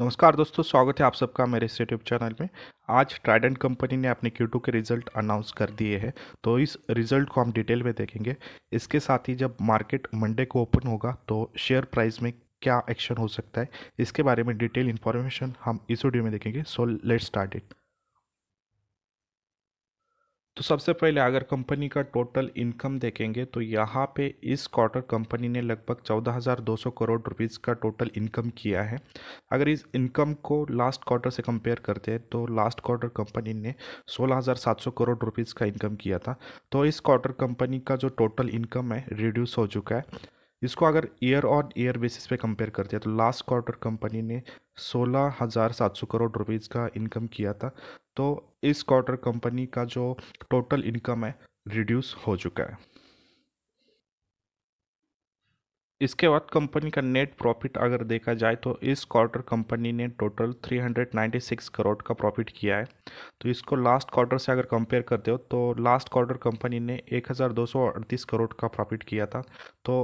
नमस्कार दोस्तों स्वागत है आप सबका मेरे इस यूट्यूब चैनल में आज ट्राइडेंट कंपनी ने अपने क्यू के रिजल्ट अनाउंस कर दिए हैं तो इस रिजल्ट को हम डिटेल में देखेंगे इसके साथ ही जब मार्केट मंडे को ओपन होगा तो शेयर प्राइस में क्या एक्शन हो सकता है इसके बारे में डिटेल इन्फॉर्मेशन हम इस वीडियो में देखेंगे सो लेट स्टार्ट इट तो सबसे पहले अगर कंपनी का टोटल इनकम देखेंगे तो यहाँ पे इस क्वार्टर कंपनी ने लगभग 14,200 करोड़ रुपीज़ का टोटल इनकम किया है अगर इस इनकम को लास्ट क्वार्टर से कंपेयर करते हैं तो लास्ट क्वार्टर कंपनी ने 16,700 करोड़ रुपीज़ का इनकम किया था तो इस क्वार्टर कंपनी का जो टोटल इनकम है रिड्यूस हो चुका है इसको अगर ईयर ऑन ईयर बेसिस पे कंपेयर करते हैं तो लास्ट क्वार्टर कंपनी ने सोलह हज़ार सात सौ करोड़ रुपीज़ का इनकम किया था तो तो इस क्वार्टर कंपनी का जो टोटल इनकम है रिड्यूस हो चुका है इसके बाद कंपनी का नेट प्रॉफिट अगर देखा जाए तो इस क्वार्टर कंपनी ने टोटल 396 करोड़ का प्रॉफिट किया है तो इसको लास्ट क्वार्टर से अगर कंपेयर करते हो तो लास्ट क्वार्टर कंपनी ने 1238 करोड़ का प्रॉफिट किया था तो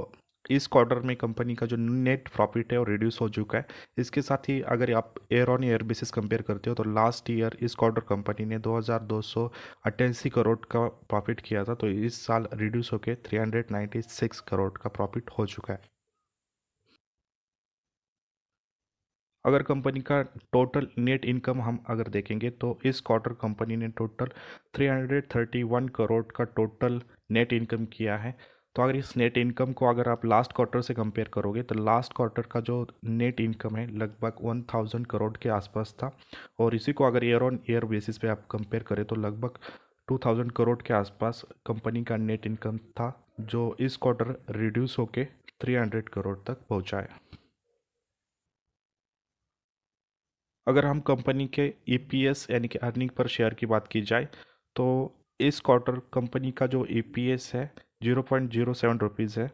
इस क्वार्टर में कंपनी का जो नेट प्रॉफिट है वो रिड्यूस हो चुका है इसके साथ ही अगर आप year on year basis compare करते हो तो लास्ट ईयर इस क्वार्टर कंपनी ने दो करोड़ का प्रॉफिट किया था तो इस साल रिड्यूस होकर थ्री करोड़ का प्रॉफिट हो चुका है अगर कंपनी का टोटल नेट इनकम हम अगर देखेंगे तो इस क्वार्टर कंपनी ने टोटल 331 करोड़ का टोटल नेट इनकम किया है तो अगर इस नेट इनकम को अगर आप लास्ट क्वार्टर से कंपेयर करोगे तो लास्ट क्वार्टर का जो नेट इनकम है लगभग वन थाउजेंड करोड़ के आसपास था और इसी को अगर ईयर ऑन ईयर बेसिस पे आप कंपेयर करें तो लगभग टू थाउजेंड करोड़ के आसपास कंपनी का नेट इनकम था जो इस क्वार्टर रिड्यूस होके थ्री हंड्रेड करोड़ तक पहुँचा है अगर हम कंपनी के ई e यानी कि अर्निंग पर शेयर की बात की जाए तो इस क्वार्टर कंपनी का जो ई e है zero point zero seven rupees है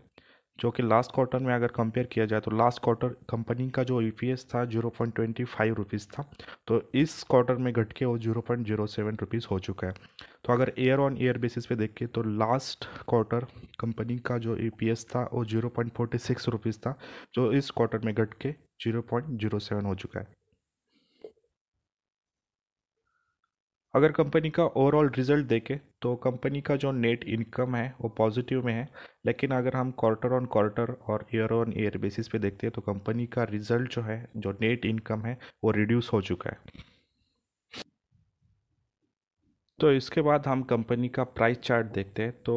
जो कि लास्ट क्वार्टर में अगर कंपेयर किया जाए तो लास्ट क्वार्टर कंपनी का जो ई था zero point twenty five rupees था तो इस क्वार्टर में घट के वो zero point zero seven rupees हो चुका है तो अगर ईयर ऑन ईयर बेसिस पे देखें तो लास्ट क्वार्टर कंपनी का जो ई था वो zero point forty six rupees था जो इस क्वार्टर में घट के जीरो पॉइंट जीरो सेवन हो चुका है अगर कंपनी का ओवरऑल रिजल्ट देखें तो कंपनी का जो नेट इनकम है वो पॉजिटिव में है लेकिन अगर हम क्वार्टर ऑन क्वार्टर और ईयर ऑन ईयर बेसिस पे देखते हैं तो कंपनी का रिजल्ट जो है जो नेट इनकम है वो रिड्यूस हो चुका है तो इसके बाद हम कंपनी का प्राइस चार्ट देखते हैं तो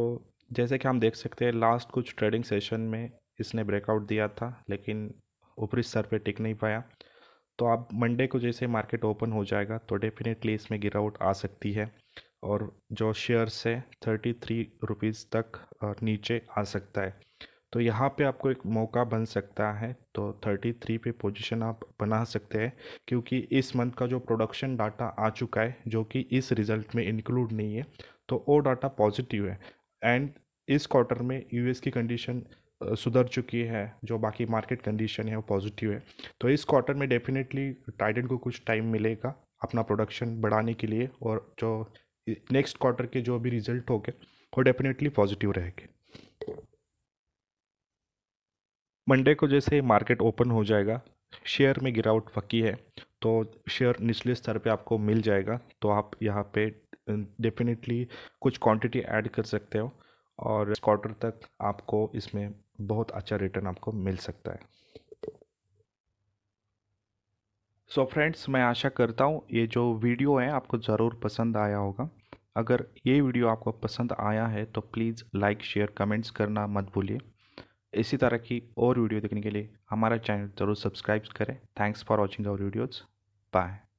जैसे कि हम देख सकते हैं लास्ट कुछ ट्रेडिंग सेशन में इसने ब्रेकआउट दिया था लेकिन ऊपरी स्तर पर टिक नहीं पाया तो आप मंडे को जैसे मार्केट ओपन हो जाएगा तो डेफिनेटली इसमें गिरावट आ सकती है और जो शेयर्स है थर्टी थ्री रुपीज़ तक नीचे आ सकता है तो यहाँ पे आपको एक मौका बन सकता है तो थर्टी थ्री पे पोजीशन आप बना सकते हैं क्योंकि इस मंथ का जो प्रोडक्शन डाटा आ चुका है जो कि इस रिज़ल्ट में इंक्लूड नहीं है तो वो डाटा पॉजिटिव है एंड इस क्वार्टर में यूएस की कंडीशन सुधर चुकी है जो बाकी मार्केट कंडीशन है वो पॉजिटिव है तो इस क्वार्टर में डेफिनेटली टाइडन को कुछ टाइम मिलेगा अपना प्रोडक्शन बढ़ाने के लिए और जो नेक्स्ट क्वार्टर के जो भी रिजल्ट हो गए वो डेफिनेटली पॉजिटिव रहेंगे मंडे को जैसे मार्केट ओपन हो जाएगा शेयर में गिरावट पक्की है तो शेयर निचले स्तर पे आपको मिल जाएगा तो आप यहाँ पे डेफिनेटली कुछ क्वांटिटी ऐड कर सकते हो और क्वार्टर तक आपको इसमें बहुत अच्छा रिटर्न आपको मिल सकता है सो so फ्रेंड्स मैं आशा करता हूँ ये जो वीडियो है आपको ज़रूर पसंद आया होगा अगर ये वीडियो आपको पसंद आया है तो प्लीज़ लाइक शेयर कमेंट्स करना मत भूलिए इसी तरह की और वीडियो देखने के लिए हमारा चैनल ज़रूर सब्सक्राइब करें thanks for watching our videos bye